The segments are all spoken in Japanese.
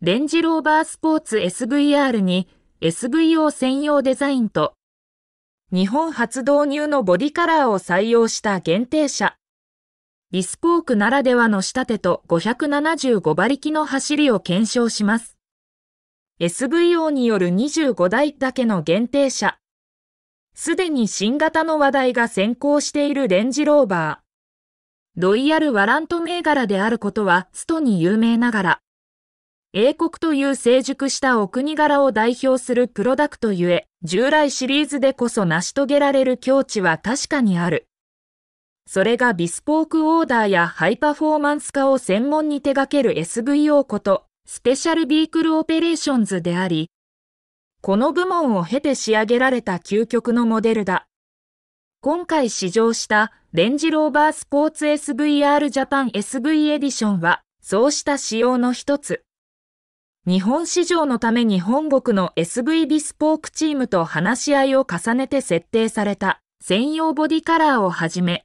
レンジローバースポーツ SVR に SVO 専用デザインと日本初導入のボディカラーを採用した限定車。リスポークならではの仕立てと575馬力の走りを検証します。SVO による25台だけの限定車。すでに新型の話題が先行しているレンジローバー。ロイヤルワラント銘柄であることはストに有名ながら、英国という成熟したお国柄を代表するプロダクトゆえ、従来シリーズでこそ成し遂げられる境地は確かにある。それがビスポークオーダーやハイパフォーマンス化を専門に手掛ける SVO こと、スペシャルビークルオペレーションズであり、この部門を経て仕上げられた究極のモデルだ。今回試乗したレンジローバースポーツ SVR ジャパン SV エディションは、そうした仕様の一つ。日本市場のために本国の SV ビスポークチームと話し合いを重ねて設定された専用ボディカラーをはじめ、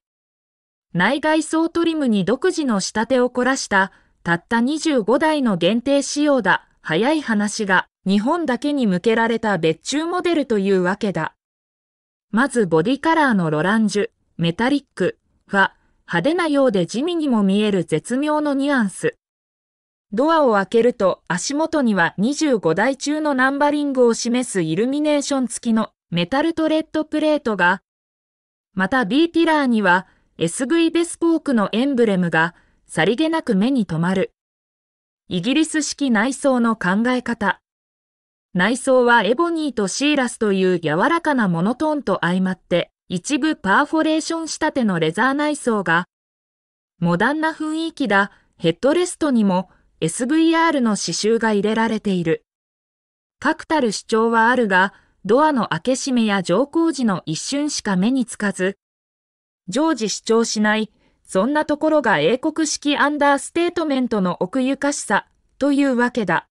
内外装トリムに独自の仕立てを凝らしたたった25台の限定仕様だ早い話が日本だけに向けられた別注モデルというわけだ。まずボディカラーのロランジュ、メタリックは派手なようで地味にも見える絶妙のニュアンス。ドアを開けると足元には25台中のナンバリングを示すイルミネーション付きのメタルトレッドプレートが、また B ピラーには SV ベスポークのエンブレムがさりげなく目に留まる。イギリス式内装の考え方。内装はエボニーとシーラスという柔らかなモノトーンと相まって、一部パーフォレーション仕立てのレザー内装が、モダンな雰囲気だヘッドレストにも SVR の刺繍が入れられている。確たる主張はあるが、ドアの開け閉めや乗降時の一瞬しか目につかず、常時主張しない、そんなところが英国式アンダーステートメントの奥ゆかしさというわけだ。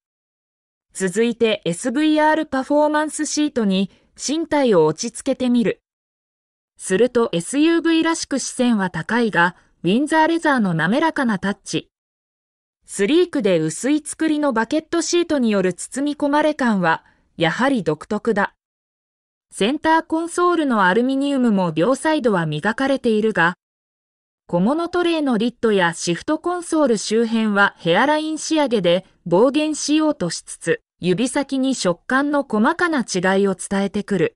続いて SVR パフォーマンスシートに身体を落ち着けてみる。すると SUV らしく視線は高いが、ウィンザーレザーの滑らかなタッチ、スリークで薄い作りのバケットシートによる包み込まれ感は、やはり独特だ。センターコンソールのアルミニウムも両サイドは磨かれているが、小物トレイのリッドやシフトコンソール周辺はヘアライン仕上げで防減しようとしつつ、指先に食感の細かな違いを伝えてくる。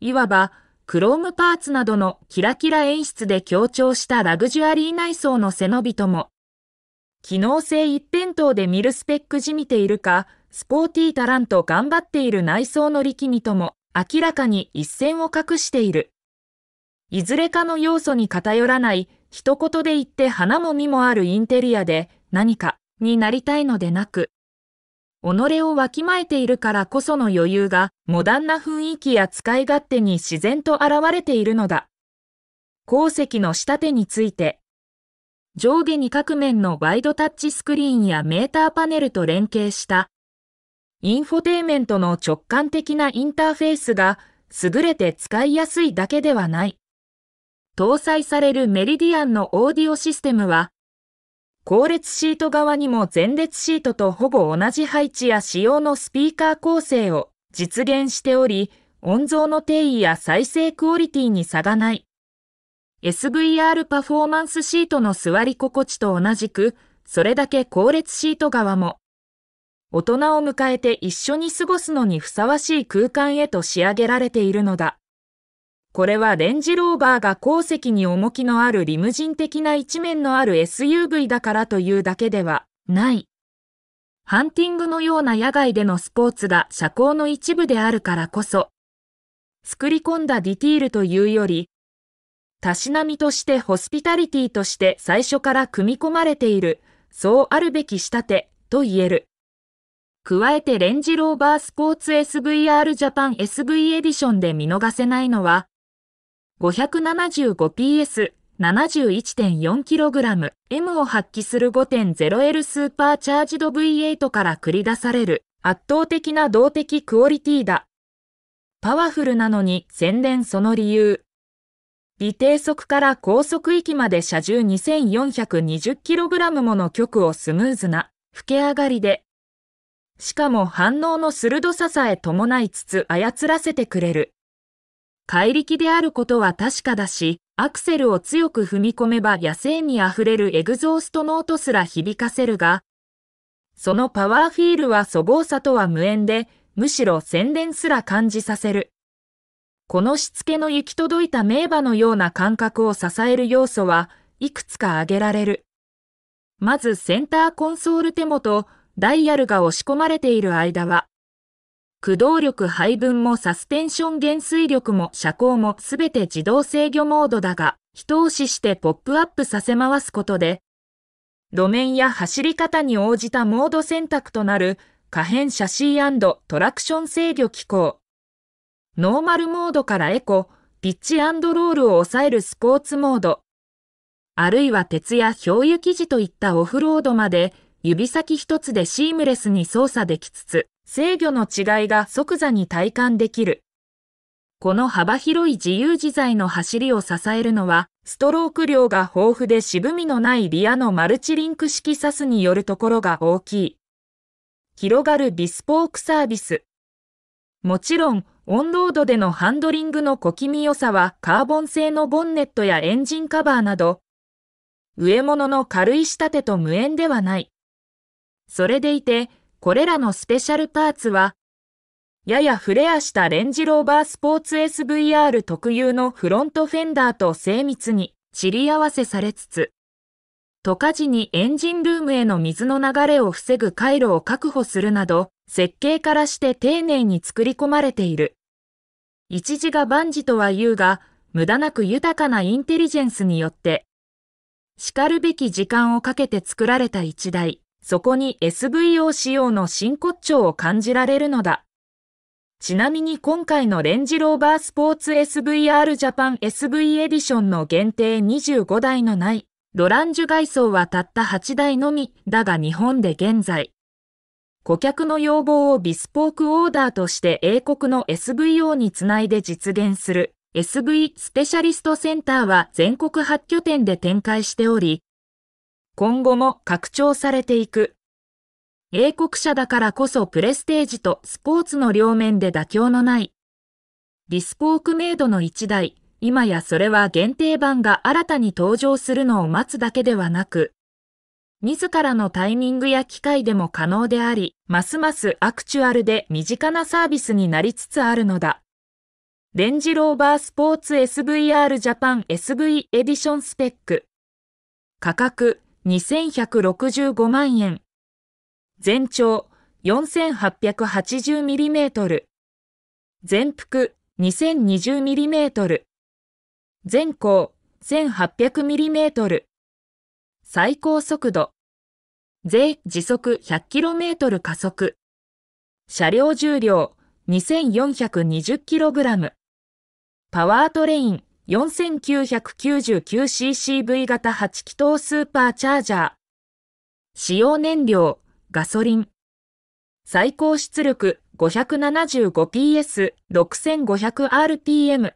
いわば、クロームパーツなどのキラキラ演出で強調したラグジュアリー内装の背伸びとも機能性一辺倒で見るスペックじみているか、スポーティータランと頑張っている内装の力みとも明らかに一線を画している。いずれかの要素に偏らない、一言で言って花も実もあるインテリアで何かになりたいのでなく、己をわきまえているからこその余裕がモダンな雰囲気や使い勝手に自然と現れているのだ。鉱石の仕立てについて上下2各面のワイドタッチスクリーンやメーターパネルと連携した、インフォテイメントの直感的なインターフェースが優れて使いやすいだけではない。搭載されるメリディアンのオーディオシステムは、後列シート側にも前列シートとほぼ同じ配置や仕様のスピーカー構成を実現しており、音像の定位や再生クオリティに差がない。SVR パフォーマンスシートの座り心地と同じく、それだけ後列シート側も、大人を迎えて一緒に過ごすのにふさわしい空間へと仕上げられているのだ。これはレンジローバーが後席に重きのあるリムジン的な一面のある SUV だからというだけではない。ハンティングのような野外でのスポーツが社交の一部であるからこそ、作り込んだディティールというより、たしなみとしてホスピタリティとして最初から組み込まれている、そうあるべき仕立て、と言える。加えてレンジローバースポーツ SVR ジャパン SV エディションで見逃せないのは、575PS、71.4kg、M を発揮する 5.0L スーパーチャージド V8 から繰り出される圧倒的な動的クオリティだ。パワフルなのに宣伝その理由。微低速から高速域まで車重 2420kg もの極をスムーズな、吹け上がりで。しかも反応の鋭ささえ伴いつつ操らせてくれる。怪力であることは確かだし、アクセルを強く踏み込めば野生に溢れるエグゾーストの音すら響かせるが、そのパワーフィールは粗暴さとは無縁で、むしろ宣伝すら感じさせる。このしつけの行き届いた名馬のような感覚を支える要素はいくつか挙げられる。まずセンターコンソール手元、ダイヤルが押し込まれている間は、駆動力配分もサスペンション減衰力も車高もすべて自動制御モードだが、一押ししてポップアップさせ回すことで、路面や走り方に応じたモード選択となる可変シャシートラクション制御機構ノーマルモードからエコ、ピッチロールを抑えるスポーツモード、あるいは鉄や漂油生地といったオフロードまで指先一つでシームレスに操作できつつ、制御の違いが即座に体感できる。この幅広い自由自在の走りを支えるのは、ストローク量が豊富で渋みのないリアのマルチリンク式サスによるところが大きい。広がるビスポークサービス。もちろん、オンロードでのハンドリングの小気味良さはカーボン製のボンネットやエンジンカバーなど、植物の軽い仕立てと無縁ではない。それでいて、これらのスペシャルパーツは、ややフレアしたレンジローバースポーツ SVR 特有のフロントフェンダーと精密に散り合わせされつつ、溶か時にエンジンルームへの水の流れを防ぐ回路を確保するなど、設計からして丁寧に作り込まれている。一時が万事とは言うが、無駄なく豊かなインテリジェンスによって、しかるべき時間をかけて作られた一台、そこに SVO 仕様の真骨頂を感じられるのだ。ちなみに今回のレンジローバースポーツ SVR ジャパン SV エディションの限定25台のない、ロランジュ外装はたった8台のみだが日本で現在、顧客の要望をビスポークオーダーとして英国の SVO につないで実現する SV スペシャリストセンターは全国8拠点で展開しており、今後も拡張されていく。英国社だからこそプレステージとスポーツの両面で妥協のない。ビスポークメイドの1台、今やそれは限定版が新たに登場するのを待つだけではなく、自らのタイミングや機会でも可能であり、ますますアクチュアルで身近なサービスになりつつあるのだ。レンジローバースポーツ SVR ジャパン SV エディションスペック。価格2165万円。全長 4880mm。全幅 2020mm。全高 1800mm。最高速度。税時速 100km 加速。車両重量 2420kg。パワートレイン 4999ccv 型8気筒スーパーチャージャー。使用燃料、ガソリン。最高出力 575PS6500rpm。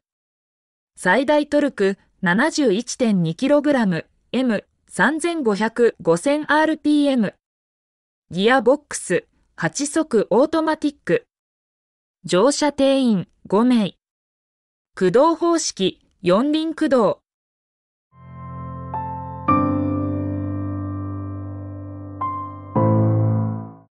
最大トルク 71.2kgm。3500-5000RPM。ギアボックス、8速オートマティック。乗車定員5名。駆動方式、4輪駆動。